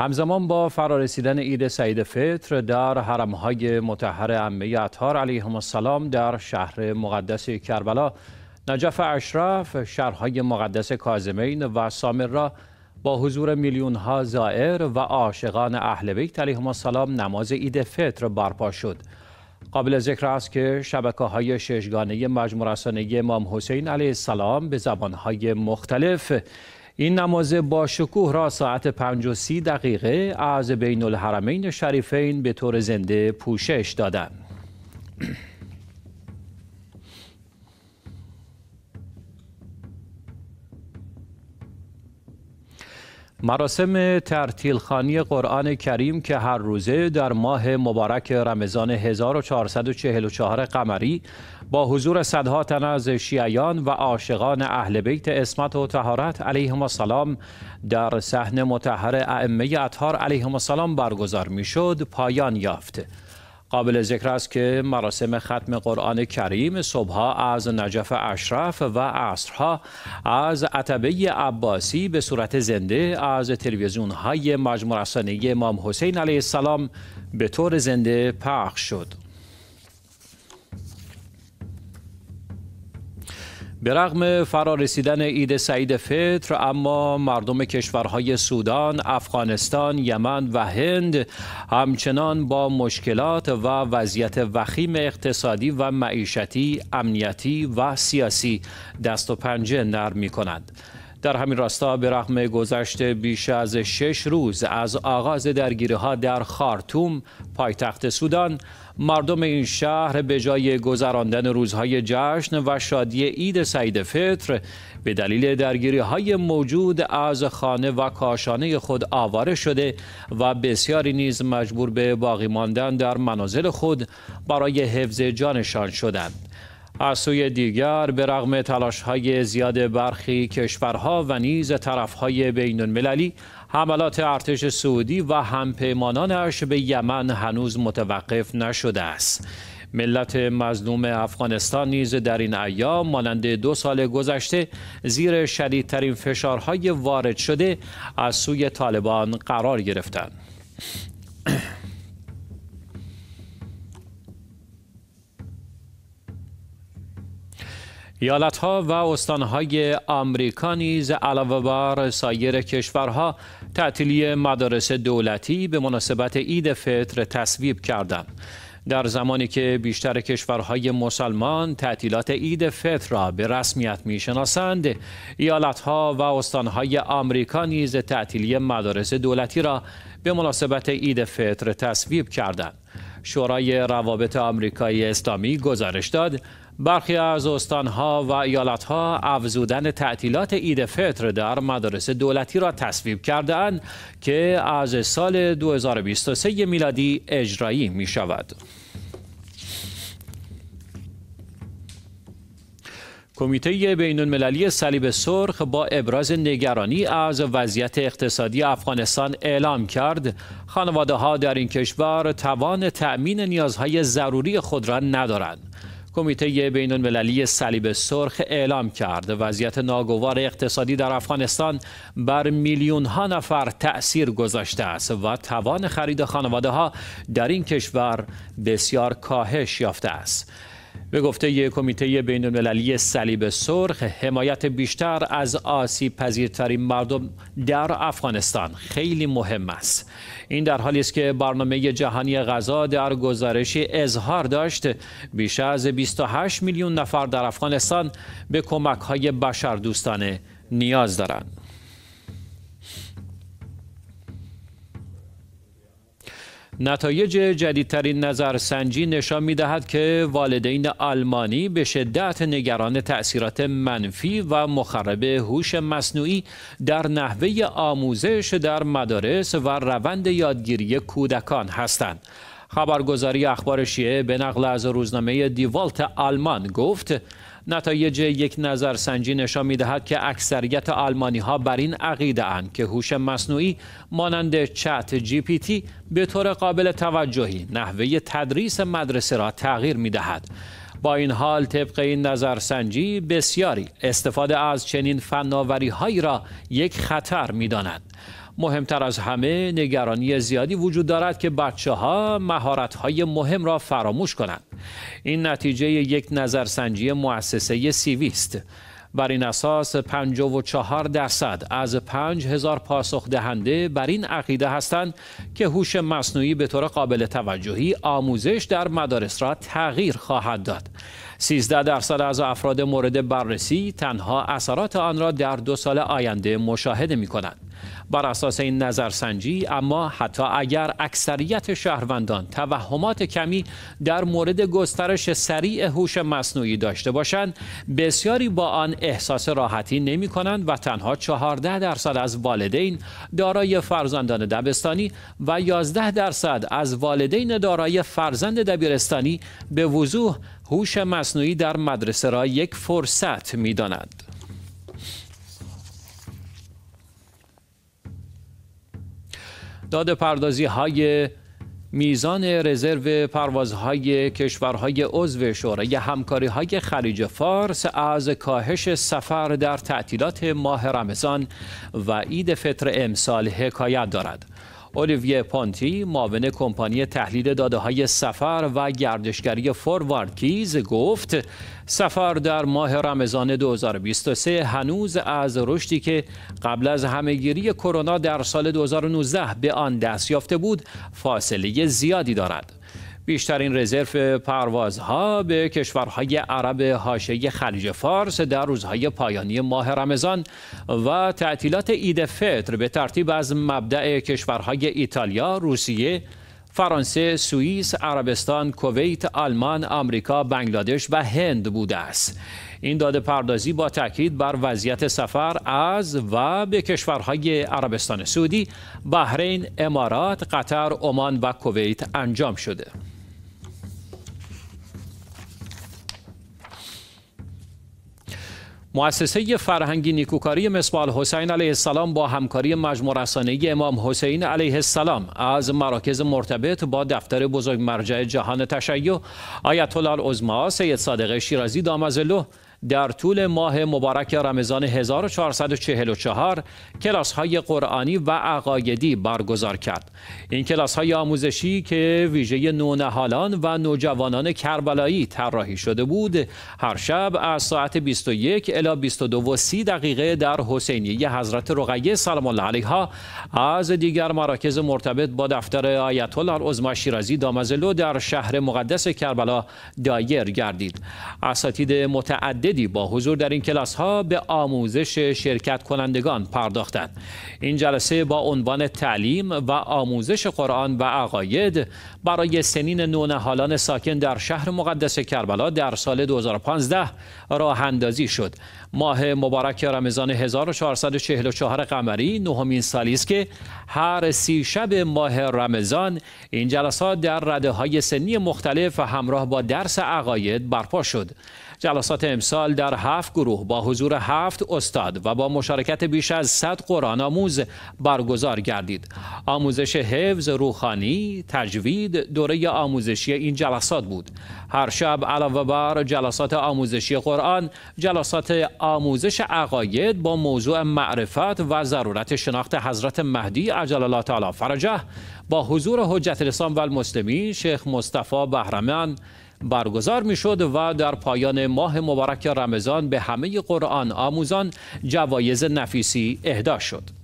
همزمان با فرارسیدن عید سعید فطر در حرمهای متحر امه اطهار علیهم السلام در شهر مقدس کربلا نجف اشرف شهرهای مقدس کازمین و سامر را با حضور میلیون ها زائر و عاشقان اهل بیت علیهم السلام نماز عید فطر برپا شد قابل ذکر است که شبکه های ششگانه مجموع امام حسین علیه السلام به های مختلف این نماز با شکوه را ساعت پنج و سی دقیقه از بین الحرمین شریفین به طور زنده پوشش دادند. مراسم ترتیل خانی قرآن کریم که هر روزه در ماه مبارک رمضان 1444 قمری با حضور صدها تن از شیعیان و عاشقان اهل بیت اسمت و تهارت علیهم السلام در صحن متحر ائمه اطهار علیهم السلام برگزار میشد پایان یافت. قابل ذکر است که مراسم ختم قرآن کریم صبحها از نجف اشرف و عصرها از عتبه عباسی به صورت زنده از تلویزیون های مجموع امام حسین علیه السلام به طور زنده پخش شد. به رغم فرارسیدن عید سعید فطر اما مردم کشورهای سودان، افغانستان، یمن و هند همچنان با مشکلات و وضعیت وخیم اقتصادی و معیشتی، امنیتی و سیاسی دست و پنجه نرم می کنند. در همین راستا به رغم گذشت بیش از شش روز از آغاز درگیری ها در خارتوم پایتخت سودان مردم این شهر به جای گذراندن روزهای جشن و شادی عید سعید فطر به دلیل درگیری های موجود از خانه و کاشانه خود آواره شده و بسیاری نیز مجبور به باقی ماندن در منازل خود برای حفظ جانشان شدند. از سوی دیگر به رغم تلاش های زیاد برخی کشورها و نیز طرف های بین المللی حملات ارتش سعودی و همپیمانانش به یمن هنوز متوقف نشده است ملت مظلوم افغانستان نیز در این ایام مانند دو سال گذشته زیر شدیدترین فشارهای وارد شده از سوی طالبان قرار گرفتند ها و های آمریکا نیز علاوه بر سایر کشورها تعطیلی مدارس دولتی به مناسبت عید فطر تصویب کردند. در زمانی که بیشتر کشورهای مسلمان تعطیلات عید فطر را به رسمیت میشناسند ها و های آمریکا نیز تعطیلی مدارس دولتی را به مناسبت عید فطر تصویب کردند شورای روابط آمریکایی اسلامی گزارش داد برخی از استانها و ایالتها افزودن تعطیلات عید فطر در مدارس دولتی را تصویب کردهاند که از سال 2023 میلادی اجرایی می شود. کمیته بین المللی صلیب سرخ با ابراز نگرانی از وضعیت اقتصادی افغانستان اعلام کرد خانواده در این کشور توان تأمین نیازهای ضروری خود را ندارند کمیته بین صلیب سرخ اعلام کرد وضعیت ناگوار اقتصادی در افغانستان بر میلیون نفر تأثیر گذاشته است و توان خرید خانواده ها در این کشور بسیار کاهش یافته است. به گفته کمیته بین المللی صلیب سرخ حمایت بیشتر از آسیب پذیرترین مردم در افغانستان خیلی مهم است این در حالی است که برنامه جهانی غذا در گزارشی اظهار داشت بیش از 28 میلیون نفر در افغانستان به کمک های دوستانه نیاز دارند نتایج جدیدترین نظرسنجی نشان می دهد که والدین آلمانی به شدت نگران تأثیرات منفی و مخرب هوش مصنوعی در نحوه آموزش در مدارس و روند یادگیری کودکان هستند. خبرگزاری اخبار شیعه به نقل از روزنامه دیوالت آلمان گفت نتایج یک نظرسنجی نشان می‌دهد که اکثریت آلمانی ها بر این عقیده اند که هوش مصنوعی مانند چت جی پی تی به طور قابل توجهی نحوه تدریس مدرسه را تغییر می دهد. با این حال طبق این نظرسنجی بسیاری استفاده از چنین فناوری هایی را یک خطر می مهمتر از همه نگرانی زیادی وجود دارد که بچه ها مهارت های مهم را فراموش کنند. این نتیجه یک نظرسنجی مؤسسه سیویست. بر این اساس 54 درصد از 5000 پاسخ دهنده بر این عقیده هستند که هوش مصنوعی به طور قابل توجهی آموزش در مدارس را تغییر خواهد داد. 13 درصد از افراد مورد بررسی تنها اثرات آن را در دو سال آینده مشاهده می کنند. بر اساس این نظرسنجی اما حتی اگر اکثریت شهروندان توهمات کمی در مورد گسترش سریع هوش مصنوعی داشته باشند بسیاری با آن احساس راحتی نمی کنند و تنها 14 درصد از والدین دارای فرزندان دبستانی و 11 درصد از والدین دارای فرزند دبیرستانی به وضوح هوش مصنوعی در مدرسه را یک فرصت می داند. داده پردازی های میزان رزرو پروازهای کشورهای عضو شورای همکاری های خلیج فارس از کاهش سفر در تعطیلات ماه رمضان و عید فطر امسال حکایت دارد. اولیویه پانتی، معاون کمپانی تحلیل داده های سفر و گردشگری فوروارد کیز گفت سفر در ماه رمضان 2023 هنوز از رشدی که قبل از همهگیری کرونا در سال 2019 به آن دست یافته بود فاصله زیادی دارد. بیشترین رزرو پروازها به کشورهای عرب حاشیه خلیج فارس در روزهای پایانی ماه رمضان و تعطیلات عید فطر به ترتیب از مبدع کشورهای ایتالیا، روسیه، فرانسه، سوئیس، عربستان، کویت، آلمان، آمریکا، بنگلادش و هند بوده است. این داده پردازی با تاکید بر وضعیت سفر از و به کشورهای عربستان سعودی، بحرین، امارات، قطر، عمان و کویت انجام شده. مؤسسه فرهنگی نیکوکاری مصباح حسین علیه السلام با همکاری مجموع رسانه‌ای امام حسین علیه السلام از مراکز مرتبط با دفتر بزرگ مرجع جهان تشیع آیت الله العظما سید صادق شیرازی دامزلو در طول ماه مبارک رمضان 1444 کلاس های قرآنی و عقایدی برگزار کرد این کلاس های آموزشی که ویژه نونهالان و نوجوانان کربلایی طراحی شده بود هر شب از ساعت 21 الی 22 و 30 دقیقه در حسینیه حضرت رقیه سلام الله علیها از دیگر مراکز مرتبط با دفتر آیت الله العظما شیرازی دامزلو در شهر مقدس کربلا دایر گردید اساتید متعدد متعددی با حضور در این کلاس ها به آموزش شرکت کنندگان پرداختند این جلسه با عنوان تعلیم و آموزش قرآن و عقاید برای سنین نونهالان ساکن در شهر مقدس کربلا در سال 2015 راه اندازی شد ماه مبارک رمضان 1444 قمری نهمین سالی است که هر سی شب ماه رمضان این جلسات در رده های سنی مختلف و همراه با درس عقاید برپا شد جلسات امسال در هفت گروه با حضور هفت استاد و با مشارکت بیش از 100 قرآن آموز برگزار گردید آموزش حفظ روحانی تجوید دوره آموزشی این جلسات بود هر شب علاوه بر جلسات آموزشی قرآن جلسات آموزش عقاید با موضوع معرفت و ضرورت شناخت حضرت مهدی عجل الله تعالی فرجه با حضور حجت الاسلام و شیخ مصطفی بهرمان برگزار می شد و در پایان ماه مبارک رمضان به همه قرآن آموزان جوایز نفیسی اهدا شد.